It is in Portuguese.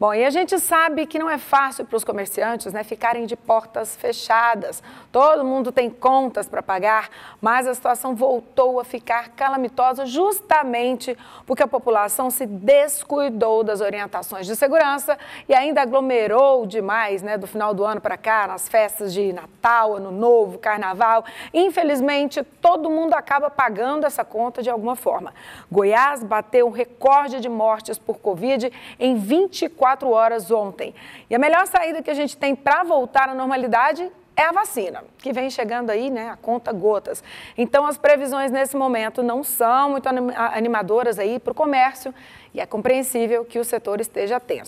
Bom, e a gente sabe que não é fácil para os comerciantes né, ficarem de portas fechadas. Todo mundo tem contas para pagar, mas a situação voltou a ficar calamitosa justamente porque a população se descuidou das orientações de segurança e ainda aglomerou demais né, do final do ano para cá, nas festas de Natal, Ano Novo, Carnaval. Infelizmente, todo mundo acaba pagando essa conta de alguma forma. Goiás bateu um recorde de mortes por Covid em 24 24 horas ontem. E a melhor saída que a gente tem para voltar à normalidade é a vacina, que vem chegando aí, né, a conta gotas. Então, as previsões nesse momento não são muito animadoras aí para o comércio e é compreensível que o setor esteja tenso.